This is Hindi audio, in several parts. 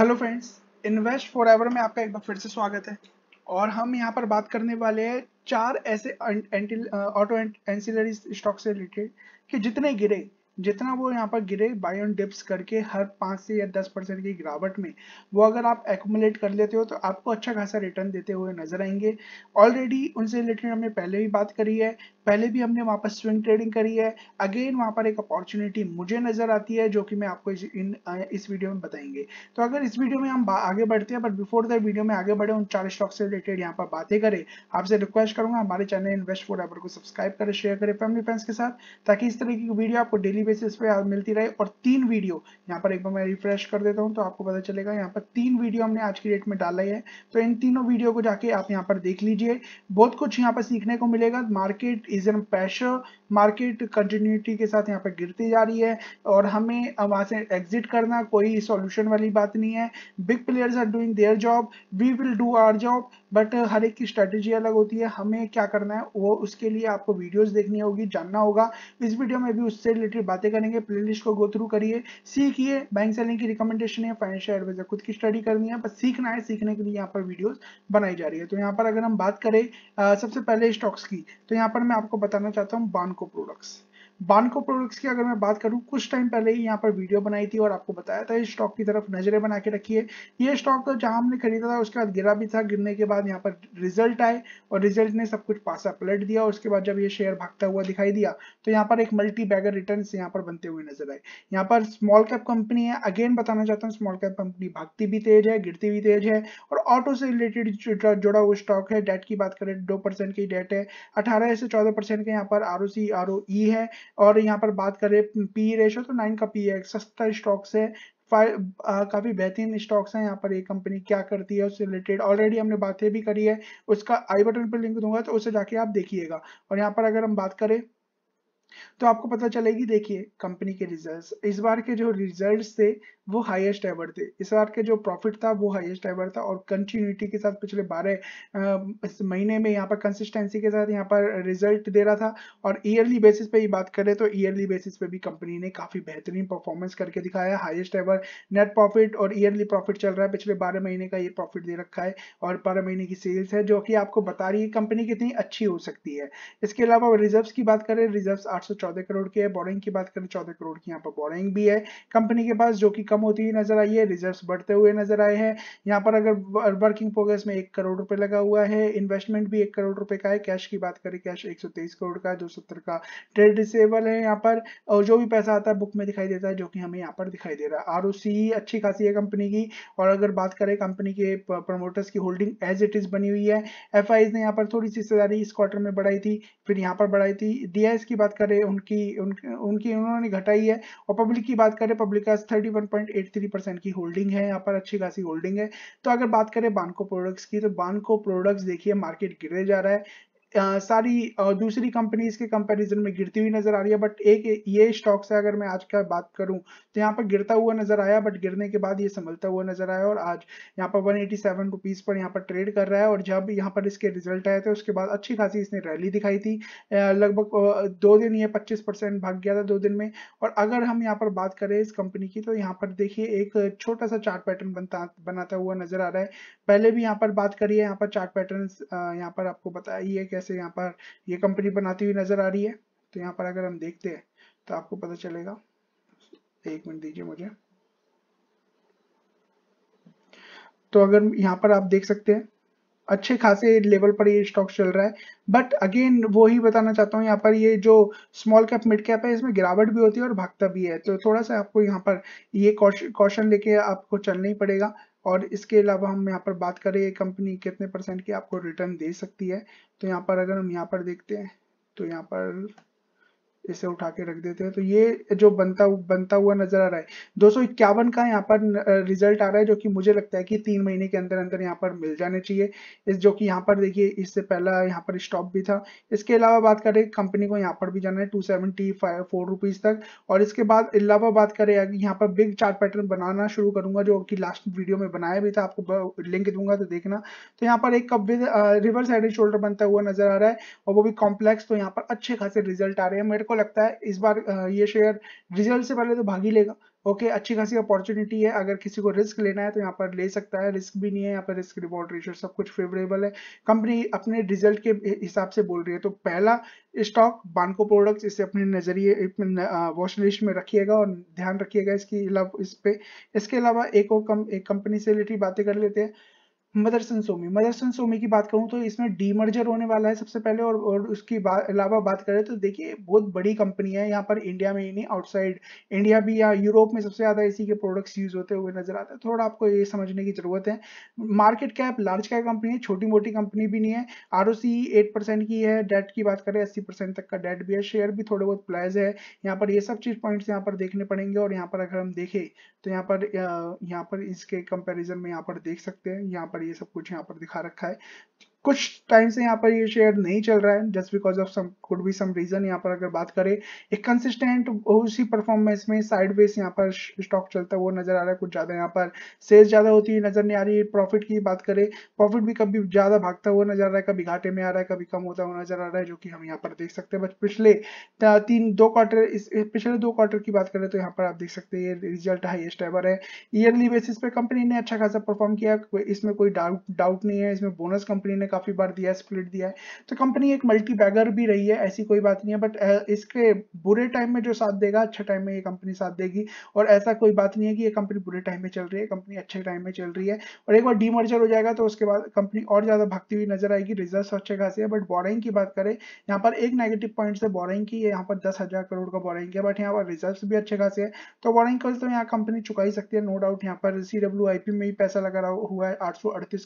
hello friends invest forever में आपका एक बार फिर से स्वागत है और हम यहाँ पर बात करने वाले हैं चार ऐसे ऑटो एंसिलरी स्टॉक से रिलेटेड कि जितने गिरे जितना वो यहाँ पर गिरे बाय ऑन डिप्स करके हर पाँच से या दस परसेंट की गिरावट में वो अगर आप एकुमुलेट कर लेते हो तो आपको अच्छा खासा रिटर्न देते हुए नजर आएंगे ऑलरेडी उनसे रिलेटेड हमने पहले भी बात करी है पहले भी हमने वहाँ पर स्विंग ट्रेडिंग करी है अगेन वहाँ पर एक अपॉर्चुनिटी मुझे नजर आती है जो कि मैं आपको इस, इन, इस वीडियो में बताएंगे तो अगर इस वीडियो में हम आगे बढ़ते हैं बट बिफोर द वीडियो में आगे बढ़े उन चार स्टॉक से रिलेटेड यहाँ पर बातें करें आपसे रिक्वेस्ट करूंगा हमारे चैनल इन्वेस्ट फॉर को सब्सक्राइब करें शेयर करें फैमिली फ्रेंड्स के साथ ताकि इस तरह की वीडियो आपको डेली बेसिस पे मिलती रहे और तीन वीडियो यहाँ पर एक बार मैं रिफ्रेश कर देता हूँ तो आपको पता चलेगा यहाँ पर तीन वीडियो हमने आज की डेट में डाला है तो इन तीनों वीडियो को जाके आप यहाँ पर देख लीजिए बहुत कुछ यहाँ पर सीखने को मिलेगा market is an pressure market continuity के साथ यहाँ पर गिरती जा रही है और हमें वहाँ से एग्जिट करना कोई सोल्यूशन वाली बात नहीं है big players are doing their job we will do our job but uh, हर एक की स्ट्रेटेजी अलग होती है हमें क्या करना है वो उसके लिए आपको वीडियोस देखनी होगी जानना होगा इस वीडियो में भी उससे रिलेटेड बातें करेंगे प्लेलिस्ट को गो थ्रू करिए सीखिए बैंक सेलिंग की रिकमेंडेशन है फाइनेंशियल एडवाइजर खुद की स्टडी करनी है बस सीखना है सीखने के लिए यहाँ पर वीडियोज बनाई जा रही है तो यहाँ पर अगर हम बात करें सबसे पहले स्टॉक्स की तो यहाँ पर मैं आपको बताना चाहता हूँ बानको प्रोडक्ट्स बानको प्रोडक्ट्स की अगर मैं बात करूं कुछ टाइम पहले ही यहाँ पर वीडियो बनाई थी और आपको बताया था इस स्टॉक की तरफ नजरें बना के रखिए ये स्टॉक तो जहां हमने खरीदा था उसके बाद गिरा भी था गिरने के बाद यहाँ पर रिजल्ट आए और रिजल्ट ने सब कुछ पासा पलट दिया और उसके बाद जब ये शेयर भागता हुआ दिखाई दिया तो यहाँ पर एक मल्टी बैगर रिटर्न यहाँ पर बनते हुए नजर आए यहाँ पर स्मॉल कैप कंपनी है अगेन बताना चाहता हूँ स्मॉल कैप कंपनी भागती भी तेज है गिरती भी तेज है और ऑटो से रिलेटेड जुड़ा हुआ स्टॉक है डेट की बात करें दो परसेंट की डेट है अठारह से चौदह परसेंट के यहाँ पर आर ओ e है और यहाँ पर बात करें पी रेशो तो नाइन का पी है सस्ता स्टॉक्स है काफ़ी बेहतरीन स्टॉक्स हैं यहाँ पर ये कंपनी क्या करती है उससे रिलेटेड ऑलरेडी हमने बातें भी करी है उसका आई बटन पर लिंक दूंगा तो उसे जाके आप देखिएगा और यहाँ पर अगर हम बात करें तो आपको पता चलेगी देखिए कंपनी के रिजल्ट्स इस बार के जो रिजल्ट्स थे वो हाईएस्ट एवर थे इस बार के जो प्रॉफिट था वो हाईएस्ट एवर था और कंटिन्यूटी के साथ पिछले बारह महीने में यहाँ पर कंसिस्टेंसी के साथ यहाँ पर रिजल्ट दे रहा था और ईयरली बेसिस पे ही बात करें तो ईयरली बेसिस पे भी कंपनी ने काफ़ी बेहतरीन परफॉर्मेंस करके दिखाया हाइएस्ट एवर नेट प्रॉफिट और ईयरली प्रॉफिट चल रहा है पिछले बारह महीने का ये प्रॉफिट दे रखा है और बारह महीने की सेल्स है जो कि आपको बता रही है कंपनी कितनी अच्छी हो सकती है इसके अलावा रिजर्व की बात करें रिजर्व आठ 814 करोड़ की है बोरिंग की बात करें 14 करोड़ की यहाँ पर बोरिंग भी है कंपनी के पास जो कि कम होती हुई नजर आई है रिजर्व बढ़ते हुए नजर आए हैं यहाँ पर अगर वर्किंग प्रोग्रेस में एक करोड़ रुपए लगा हुआ है इन्वेस्टमेंट भी एक करोड़ रुपए का है कैश की बात करें कैश एक करोड़ का है दो का ट्रेड रिसेबल है यहाँ पर और जो भी पैसा आता है बुक में दिखाई देता है जो कि हमें यहाँ पर दिखाई दे रहा है आर अच्छी खासी है कंपनी की और अगर बात करें कंपनी के प्रमोटर्स की होल्डिंग एज इट इज बनी हुई है एफ ने यहाँ पर थोड़ी सी हिस्सेदारी इस क्वार्टर में बढ़ाई थी फिर यहाँ पर बढ़ाई थी डी की बात करें करें उनकी उन, उनकी उन्होंने घटाई है और पब्लिक की बात करें पब्लिक का थ्री परसेंट की होल्डिंग है यहाँ पर अच्छी खासी होल्डिंग है तो अगर बात करें बानको प्रोडक्ट्स की तो बानको प्रोडक्ट्स देखिए मार्केट गिरे जा रहा है सारी दूसरी कंपनीज के कंपैरिजन में गिरती हुई नजर आ रही है बट एक ये स्टॉक से अगर मैं आज का बात करूं तो यहाँ पर गिरता हुआ नजर आया बट गिरने के बाद ये संभलता हुआ नजर आया और आज यहाँ पर one eighty seven rupees per यहाँ पर ट्रेड कर रहा है और जब यहाँ पर इसके रिजल्ट आए थे उसके बाद अच्छी खासी इसने रैली दिखाई थी लगभग दो दिन ये पच्चीस परसेंट भाग गया था दो दिन में और अगर हम यहाँ पर बात करें इस कंपनी की तो यहाँ पर देखिए एक छोटा सा चार्ट पैटर्न बनता बनाता हुआ नजर आ रहा है पहले भी यहाँ पर बात करिए यहाँ पर चार्ट पैटर्न यहाँ पर आपको बताइए जैसे यहाँ पर ये कंपनी बनाती हुई नजर आ रही है तो यहाँ पर अगर हम देखते हैं तो आपको पता चलेगा एक मिनट दीजिए मुझे तो अगर यहाँ पर आप देख सकते हैं अच्छे खासे लेवल पर ये स्टॉक चल रहा है बट अगेन वो ही बताना चाहता हूँ यहाँ पर ये जो स्मॉल कैप मिड कैप है इसमें गिरावट भी होती है और भागता भी है तो थोड़ा सा आपको यहाँ पर ये कौशन लेके आपको चलना ही पड़ेगा और इसके अलावा हम यहाँ पर बात करें ये कंपनी कितने परसेंट की आपको रिटर्न दे सकती है तो यहाँ पर अगर हम यहाँ पर देखते हैं तो यहाँ पर इसे उठा के रख देते हैं तो ये जो बनता बनता हुआ नजर आ रहा है दो सौ इक्यावन का यहाँ पर रिजल्ट आ रहा है जो कि मुझे लगता है कि तीन महीने के अंदर अंदर यहाँ पर मिल जाने चाहिए इस जो कि यहाँ पर देखिए इससे पहला यहाँ पर स्टॉप भी था इसके अलावा बात करें कंपनी को यहाँ पर भी जाना है टू सेवेंटी फाइव तक और इसके बाद अलावा बात करें यहाँ पर बिग चार्ट पैटर्न बनाना शुरू करूंगा जो कि लास्ट वीडियो में बनाया भी था आपको लिंक दूंगा तो देखना तो यहाँ पर एक कप रिवर्स हेड शोल्डर बनता हुआ नजर आ रहा है और वो भी कॉम्प्लेक्स तो यहाँ पर अच्छे खासे रिजल्ट आ रहे हैं मेरे को लगता है इस बार ये शेयर रिजल्ट से पहले तो भागी लेगा ओके okay, अच्छी खासी अपॉर्चुनिटी है अगर किसी को रिस्क लेना है तो यहाँ पर ले सकता है रिस्क भी नहीं है यहाँ पर रिस्क रिवॉर्ड रेशियो सब कुछ फेवरेबल है कंपनी अपने रिजल्ट के हिसाब से बोल रही है तो पहला स्टॉक बानको प्रोडक्ट्स इसे अपने नजरिए वॉश लिस्ट में रखिएगा और ध्यान रखिएगा इसकी इस पे इसके अलावा एक और कम एक कंपनी से रिलेटेड बातें कर लेते हैं मदरसन सोमी मदरसन सोमी की बात करूं तो इसमें डीमर्जर होने वाला है सबसे पहले और, और उसकी अलावा बात करें तो देखिए बहुत बड़ी कंपनी है यहाँ पर इंडिया में ही नहीं आउटसाइड इंडिया भी या यूरोप में सबसे ज़्यादा इसी के प्रोडक्ट्स यूज होते हुए नजर आते हैं थोड़ा आपको ये समझने की ज़रूरत है market cap large cap company है छोटी मोटी कंपनी भी नहीं है आर ओ की है डेट की बात करें अस्सी तक का डेट भी है शेयर भी थोड़े बहुत प्लाइज है यहाँ पर ये सब चीज़ पॉइंट यहाँ पर देखने पड़ेंगे और यहाँ पर अगर हम देखें तो यहाँ पर यहाँ पर इसके कंपेरिजन में यहाँ पर देख सकते हैं यहाँ पर पर ये सब कुछ यहाँ पर दिखा रखा है कुछ टाइम से यहाँ पर ये शेयर नहीं चल रहा है just because of some could be some reason यहाँ पर अगर बात करें एक कंसिस्टेंट उसी परफॉर्मेंस में साइड वेज यहाँ पर स्टॉक चलता है वो नजर आ रहा है कुछ ज्यादा यहाँ पर सेल्स ज्यादा होती हुई नजर नहीं आ रही है प्रॉफिट की बात करें प्रॉफिट भी कभी ज्यादा भागता हुआ नजर आ रहा है कभी घाटे में आ रहा है कभी कम होता हुआ नजर आ रहा है जो कि हम यहाँ पर देख सकते हैं बट पिछले तीन दो क्वार्टर पिछले दो क्वार्टर की बात करें तो यहाँ पर आप देख सकते हैं ये रिजल्ट हाइएस्ट एवर है ईयरली बेसिस पे कंपनी ने अच्छा खासा परफॉर्म किया इसमें कोई डाउट डाउट नहीं है इसमें बोनस कंपनी ने काफी बार दिया है स्प्लिट दिया है तो कंपनी एक मल्टी बैगर भी रही है ऐसी कोई बात नहीं है बट इसके बुरे टाइम में जो साथ देगा अच्छे टाइम में ये कंपनी साथ देगी और ऐसा कोई बात नहीं है कि ये कंपनी बुरे टाइम में चल रही है कंपनी अच्छे टाइम में चल रही है और एक बार डीमर्जर हो जाएगा तो उसके बाद कंपनी और ज्यादा भागती हुई नजर आएगी रिजल्ट अच्छे खास है बट बॉरिंग की बात करें यहाँ पर एक नेगेटिव पॉइंट है बॉरिंग की यहाँ पर दस करोड़ का बॉरिंग है बट यहाँ पर रिजल्ट भी अच्छे खास है तो बॉरिंग कर्ज तो यहाँ कंपनी चुका ही सकती है नो डाउट यहाँ पर सी में भी पैसा लगा हुआ है आठ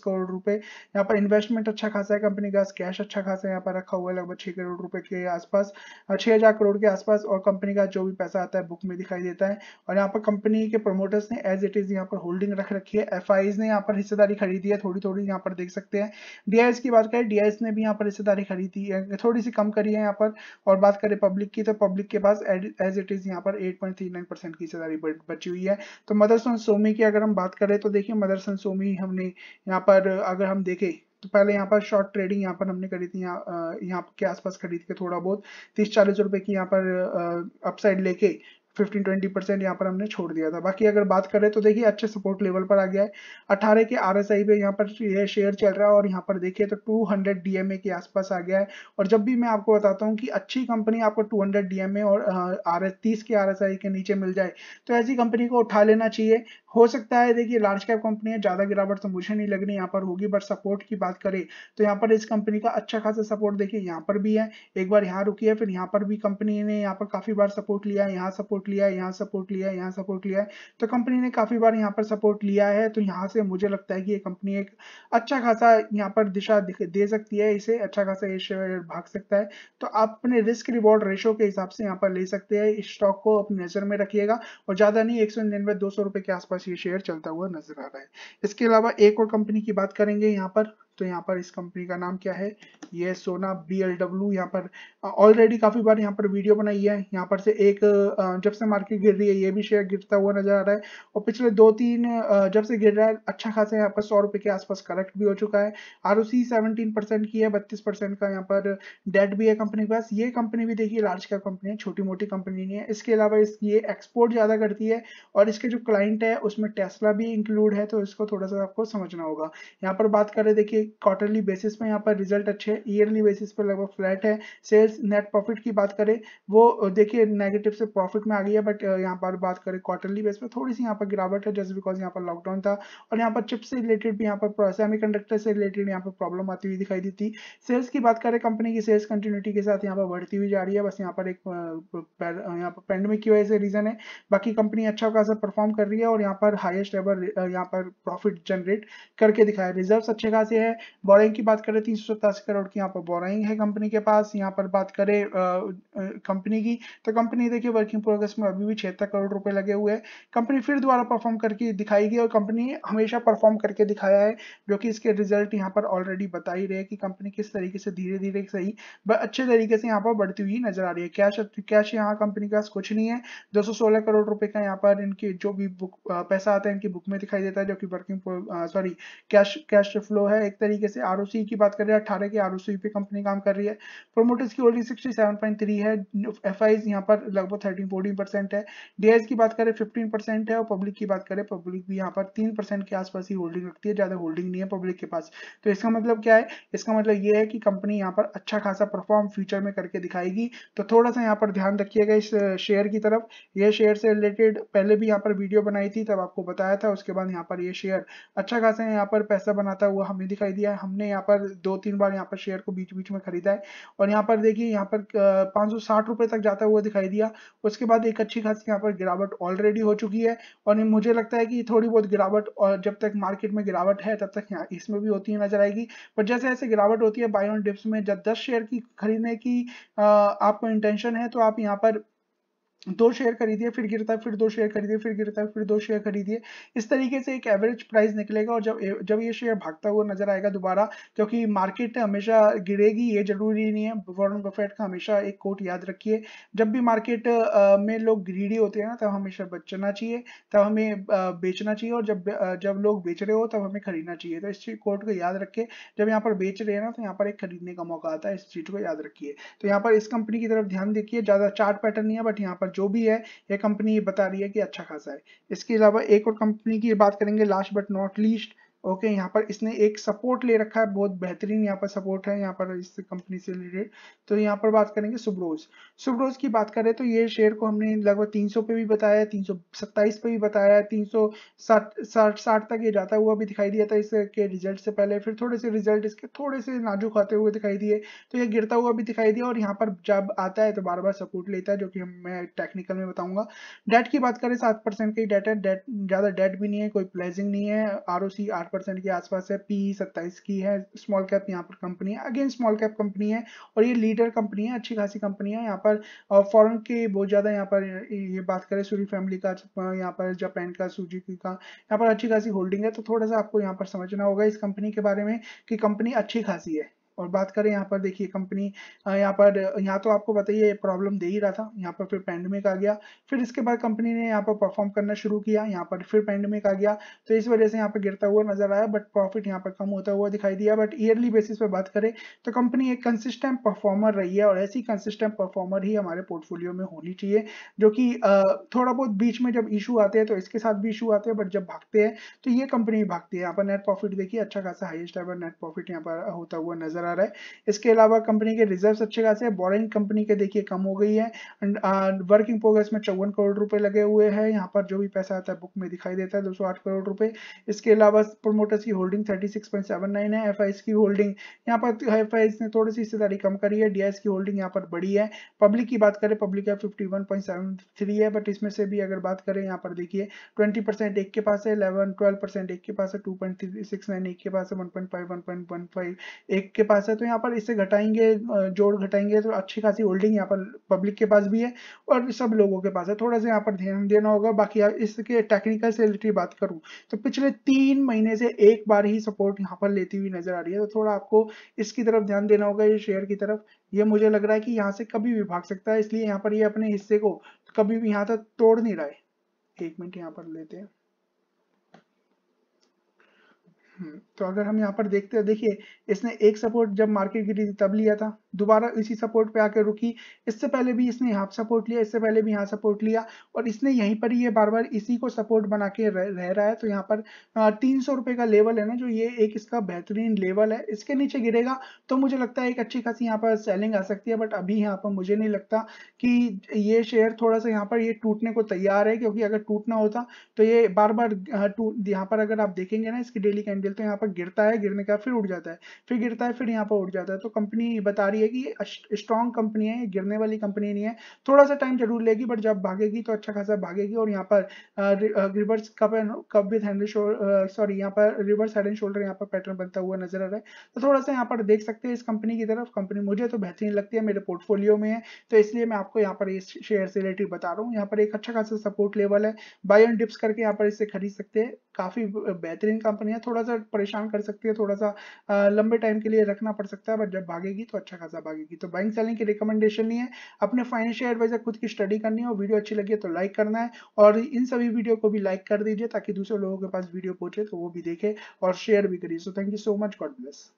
करोड़ रुपए यहाँ पर इन्वेस्टमेंट अच्छा खासा है कंपनी के पास कैश अच्छा खासा यहाँ पर रखा हुआ है लगभग छह करोड़ रुपए के आसपास हाँ, छह हजार करोड़ के आसपास और कंपनी का जो भी पैसा आता है बुक में दिखाई देता है और यहाँ पर कंपनी के प्रमोटर्स ने एज इट इज यहाँ पर होल्डिंग रख रखी है एफ ने यहाँ पर हिस्सेदारी खरीदी है थोड़ी थोड़ी यहाँ पर देख सकते हैं डीआईएस की बात करें डीआईएस ने भी यहाँ पर हिस्सेदारी खरीदी है थोड़ी सी कम करी है यहाँ पर और बात करें पब्लिक की तो पब्लिक के पास एज इट इज यहाँ पर एट की हिस्सेदारी बची हुई है तो मदरसन सोमी की अगर हम बात करें तो देखिए मदरसन सोमी हमने यहाँ पर अगर हम देखें तो पहले यहाँ पर शॉर्ट ट्रेडिंग यहाँ पर हमने करी यहाँ यहाँ के आसपास खरीद के थोड़ा बहुत तीस चालीस रुपए की यहाँ पर अपसाइड लेके फिफ्टीन ट्वेंटी परसेंट यहाँ पर हमने छोड़ दिया था बाकी अगर बात करें तो देखिए अच्छे सपोर्ट लेवल पर आ गया है अठारह के आर एस आई पे यहाँ पर यह शेयर चल रहा है और यहाँ पर देखिए तो two hundred D M A के आसपास आ गया है और जब भी मैं आपको बताता हूँ कि अच्छी कंपनी आपको two hundred D M A और आर एस तीस के आर एस आई के नीचे मिल जाए तो ऐसी कंपनी को उठा लेना चाहिए हो सकता है देखिए लार्ज कैप कंपनी है ज़्यादा गिरावट तो मुझे नहीं लगनी यहाँ पर होगी बट सपोर्ट की बात करें तो यहाँ पर इस कंपनी का अच्छा खासा सपोर्ट देखिए यहाँ पर भी है एक बार यहाँ रुकी है फिर यहाँ पर भी कंपनी ने यहाँ पर काफ़ी बार सपोर्ट लिया है यहाँ सपोर्ट सपोर्ट लिया है यहाँ सपोर्ट लिया है यहाँ सपोर्ट लिया है तो कंपनी ने काफी बार यहाँ पर सपोर्ट लिया है तो यहाँ से मुझे लगता है कि ये कंपनी एक अच्छा खासा यहाँ पर दिशा दे सकती है इसे अच्छा खासा ये शेयर भाग सकता है तो आप अपने रिस्क रिवॉर्ड रेशो के हिसाब से यहाँ पर ले सकते हैं इस स्टॉक को अपनी नजर में रखिएगा और ज्यादा नहीं एक सौ निन्यानवे दो सौ रुपए के आसपास ये शेयर चलता हुआ नजर आ रहा है इसके अलावा एक और कंपनी की बात करेंगे यहाँ पर तो यहाँ पर इस कंपनी का नाम क्या है ये सोना बी एल डब्ल्यू यहाँ पर ऑलरेडी काफी बार यहाँ पर वीडियो बनाई है यहाँ पर से एक जब से मार्केट गिर रही है ये भी शेयर गिरता हुआ नजर आ रहा है और पिछले दो तीन जब से गिर रहा है अच्छा खासा यहाँ पर सौ रुपए के आसपास करेक्ट भी हो चुका है R O C seventeen percent की है बत्तीस परसेंट का यहाँ पर डेट भी है कंपनी के पास ये कंपनी भी देखिए लार्ज कैप कंपनी है छोटी मोटी कंपनी नहीं है इसके अलावा इसकी ये एक्सपोर्ट ज्यादा करती है और इसके जो क्लाइंट है उसमें टेस्ला भी इंक्लूड है तो इसको थोड़ा सा आपको समझना होगा यहाँ पर बात करें देखिए क्वार्टरली बेसिस पे यहाँ पर रिजल्ट अच्छे है ईयरली बेसिस पे लगभग फ्लैट है सेल्स नेट प्रॉफिट की बात करें वो देखिए नेगेटिव से प्रॉफिट में आ गई है बट यहाँ पर बात करें क्वार्टरली बेस पे थोड़ी सी यहाँ पर गिरावट है जस्ट बिकॉज यहाँ पर लॉकडाउन था और यहाँ पर चिप्स से रिलेटेड भी यहाँ पर सेमी कंडक्टर से रिलेटेड यहाँ पर प्रॉब्लम आती हुई दिखाई दी थी सेल्स की बात करें कंपनी की सेल्स कंटिन्यूटी के साथ यहाँ पर बढ़ती हुई जा रही है बस यहाँ पर एक यहाँ पर पेंडेमिक की वजह से रीजन है बाकी कंपनी अच्छा खासा परफॉर्म कर रही है और यहाँ पर हाइस्ट एवर यहाँ पर प्रॉफिट जनरेट करके दिखाया रिजर्व अच्छे खासे है बोराइंग की बात करें तीन सौ सतासी करोड़ की यहाँ पर बोराइंग है कंपनी के पास यहाँ पर बात करें कंपनी की तो कंपनी देखिए वर्किंग प्रोग्रेस में अभी भी छिहत्तर करोड़ रुपए लगे हुए हैं कंपनी फिर दोबारा परफॉर्म करके दिखाई गई और कंपनी हमेशा परफॉर्म करके दिखाया है जो कि इसके रिजल्ट यहाँ पर ऑलरेडी बता ही रहे हैं कि कंपनी किस तरीके से धीरे धीरे सही अच्छे तरीके से यहाँ पर बढ़ती हुई नजर आ रही है कैश कैश यहाँ कंपनी के पास कुछ नहीं है 216 करोड़ रुपए का यहाँ पर इनकी जो भी बुक पैसा आता है इनकी बुक में दिखाई देता है जो कि working sorry cash cash flow है एक तरीके से आर की बात कर रहे हैं अठारह की आर पे कंपनी काम कर रही है प्रोमोटर्स की holding sixty seven point three है एफ आई यहाँ पर लगभग थर्टीन फोर्टीन परसेंट है डी की बात करें फिफ्टीन परसेंट है और पब्लिक की बात करें पब्लिक भी यहाँ पर तीन परसेंट के आसपास ही होल्डिंग रखती है ज़्यादा होल्डिंग नहीं है पब्लिक के पास तो इसका मतलब क्या है इसका मतलब ये है कि कंपनी यहाँ पर अच्छा खासा परफॉर्म फ्यूचर में करके दिखाएगी तो थोड़ा सा यहाँ पर ध्यान रखिएगा इस शेयर की तरफ यह शेयर से रिलेटेड पहले भी यहाँ पर वीडियो बनाई थी तब आपको बताया था उसके बाद यहाँ पर ये शेयर अच्छा खासा यहाँ पर पैसा बनाता हुआ हमें दिखाई दिखाई दिया है हमने यहाँ पर दो तीन बार यहाँ पर शेयर को बीच बीच में खरीदा है और यहाँ पर देखिए यहाँ पर पाँच सौ साठ रुपये तक जाता हुआ दिखाई दिया उसके बाद एक अच्छी खासी यहाँ पर गिरावट ऑलरेडी हो चुकी है और मुझे लगता है कि थोड़ी बहुत गिरावट और जब तक मार्केट में गिरावट है तब तक यहाँ इसमें भी होती नजर आएगी पर जैसे जैसे गिरावट होती है बाई ऑन डिप्स में जब दस शेयर की खरीदने की आपको इंटेंशन है तो आप यहाँ पर दो शेयर खरीदिए फिर गिरता फिर दो शेयर खरीदिए फिर गिरता फिर दो शेयर खरीदिए इस तरीके से एक एवरेज प्राइस निकलेगा और जब जब ये शेयर भागता हुआ नजर आएगा दोबारा क्योंकि मार्केट हमेशा गिरेगी ये जरूरी नहीं है वॉरेन बफेट का हमेशा एक कोट याद रखिए जब भी मार्केट में लोग ग्रीडी होते हैं ना तब हमेशा बचना चाहिए तब हमें बेचना चाहिए और जब जब लोग बेच रहे हो तब हमें खरीदना चाहिए तो इस कोट को याद रखिए जब यहाँ पर बेच रहे हैं ना तो यहाँ पर एक खरीदने का मौका आता है इस चीज को याद रखिए तो यहाँ पर इस कंपनी की तरफ ध्यान देखिए ज्यादा चार्ट पैटर्न नहीं है बट यहाँ पर जो भी है यह कंपनी ये बता रही है कि अच्छा खासा है इसके अलावा एक और कंपनी की बात करेंगे last but not least okay यहाँ पर इसने एक सपोर्ट ले रखा है बहुत बेहतरीन यहाँ पर सपोर्ट है यहाँ पर इस कंपनी से रिलेटेड तो यहाँ पर बात करेंगे सुब्रोज सुब्रोज की बात करें तो ये शेयर को हमने लगभग 300 पे भी बताया 327 पे भी बताया तीन साठ तक ये जाता हुआ भी दिखाई दिया था इसके रिजल्ट से पहले फिर थोड़े से रिजल्ट इसके थोड़े से नाजुक आते हुए दिखाई दिए तो ये गिरता हुआ भी दिखाई दिया और यहाँ पर जब आता है तो बार बार सपोर्ट लेता है जो कि मैं टेक्निकल में बताऊंगा डेट की बात करें सात परसेंट की डेट है डेट ज़्यादा डेट भी नहीं है कोई प्लेजिंग नहीं है आर ओ सी परसेंट के आसपास है पी e सत्ताईस की है स्मॉल कैप यहाँ पर कंपनी है अगेन स्मॉल कैप कंपनी है और ये लीडर कंपनी है अच्छी खासी कंपनी है यहाँ पर फॉरन के बहुत ज़्यादा यहाँ पर ये बात करें सूरी फैमिली का यहाँ पर जापान का सूजी का यहाँ पर अच्छी खासी होल्डिंग है तो थोड़ा सा आपको यहाँ पर समझना होगा इस कंपनी के बारे में कि कंपनी अच्छी खासी है और बात करें यहाँ पर देखिए कंपनी यहाँ पर यहाँ तो आपको बताइए प्रॉब्लम दे ही रहा था यहाँ पर फिर पैंडमिक आ गया फिर इसके बाद कंपनी ने यहाँ पर परफॉर्म करना शुरू किया यहाँ पर फिर पैंडमिक आ गया तो इस वजह से यहाँ पर गिरता हुआ नजर आया बट प्रॉफिट यहाँ पर कम होता हुआ दिखाई दिया बट ईयरली बेसिस पर बात करें तो कंपनी एक कंसिस्टेंट परफॉर्मर रही है और ऐसी कंसिस्टेंट परफॉर्मर ही हमारे पोर्टफोलियो में होनी चाहिए जो कि थोड़ा बहुत बीच में जब इशू आते हैं तो इसके साथ भी इशू आते हैं बट जब भागते हैं तो ये कंपनी भागती है यहाँ पर नेट प्रॉफिट देखिए अच्छा खासा हाइएस्ट एवर नेट प्रॉफिट यहाँ पर होता हुआ नजर नजर आ रहा है इसके अलावा कंपनी के रिजर्व अच्छे खासे हैं बोरिंग कंपनी के देखिए कम हो गई है वर्किंग प्रोग्रेस में चौवन करोड़ रुपए लगे हुए हैं यहाँ पर जो भी पैसा आता है बुक में दिखाई देता है दो करोड़ रुपए इसके अलावा प्रोमोटर्स की होल्डिंग थर्टी है एफ की होल्डिंग यहाँ पर एफ तो ने थोड़ी सी हिस्सेदारी कम करी है डी की होल्डिंग यहाँ पर बड़ी है पब्लिक की बात करें पब्लिक का फिफ्टी है बट इसमें से भी अगर बात करें यहाँ पर देखिए ट्वेंटी परसेंट एक के पास है इलेवन ट्वेल्व परसेंट एक के पास है two point three six nine एक के पास है one point five one point one five एक के पास पास है तो यहाँ पर इसे घटाएंगे जोड़ घटाएंगे तो अच्छी खासी होल्डिंग यहाँ पर पब्लिक के पास भी है और सब लोगों के पास है थोड़ा सा यहाँ पर ध्यान देना होगा बाकी इसके टेक्निकल से रिलेटेड बात करूँ तो पिछले तीन महीने से एक बार ही सपोर्ट यहाँ पर लेती हुई नजर आ रही है तो थोड़ा आपको इसकी तरफ ध्यान देना होगा ये शेयर की तरफ ये मुझे लग रहा है कि यहाँ से कभी भी भाग सकता है इसलिए यहाँ पर ये अपने हिस्से को कभी भी यहाँ तक तोड़ नहीं रहा है एक मिनट यहाँ पर लेते हैं हम्म, तो अगर हम यहाँ पर देखते हैं देखिए इसने एक सपोर्ट जब मार्केट गिरी थी तब लिया था दोबारा इसी सपोर्ट पे आके रुकी इससे पहले भी इसने यहाँ सपोर्ट लिया इससे पहले भी यहाँ सपोर्ट लिया और इसने यहीं पर ये बार बार इसी को सपोर्ट बना के रह, रहा है तो यहाँ पर तीन सौ का लेवल है ना जो ये एक इसका बेहतरीन लेवल है इसके नीचे गिरेगा तो मुझे लगता है एक अच्छी खासी यहाँ पर सेलिंग आ सकती है बट अभी यहाँ पर मुझे नहीं लगता कि ये शेयर थोड़ा सा यहाँ पर ये टूटने को तैयार है क्योंकि अगर टूटना होता तो ये बार बार यहाँ पर अगर आप देखेंगे ना इसकी डेली कैंडल करके तो यहाँ पर गिरता है गिरने का फिर उठ जाता है फिर गिरता है फिर यहाँ पर उठ जाता है तो कंपनी बता रही है कि स्ट्रॉन्ग कंपनी है गिरने वाली कंपनी नहीं है थोड़ा सा टाइम जरूर लेगी बट जब भागेगी तो अच्छा खासा भागेगी और यहाँ पर reverse cup cup with hand sorry यहाँ पर रिवर्स हेड एंड शोल्डर यहाँ पर पैटर्न बनता हुआ नजर आ रहा है तो थोड़ा सा यहाँ पर देख सकते हैं इस कंपनी की तरफ कंपनी मुझे तो बेहतरीन लगती है मेरे पोर्टफोलियो में है तो इसलिए मैं आपको यहाँ पर इस शेयर से रिलेटिव बता रहा हूँ यहाँ पर एक अच्छा खासा सपोर्ट लेवल है बाय एंड डिप्स करके यहाँ पर इसे खरीद सकते हैं काफी बेहतरीन कंपनी है थोड़ा सा सा परेशान कर सकती है थोड़ा सा लंबे टाइम के लिए रखना पड़ सकता है बट जब भागेगी तो अच्छा खासा भागेगी तो बाइंग सेलिंग की रिकमेंडेशन नहीं है अपने फाइनेंशियल एडवाइजर खुद की स्टडी करनी है और वीडियो अच्छी लगी है तो लाइक करना है और इन सभी वीडियो को भी लाइक कर दीजिए ताकि दूसरे लोगों के पास वीडियो पहुंचे तो वो भी देखे और शेयर भी करिए so thank you so much God bless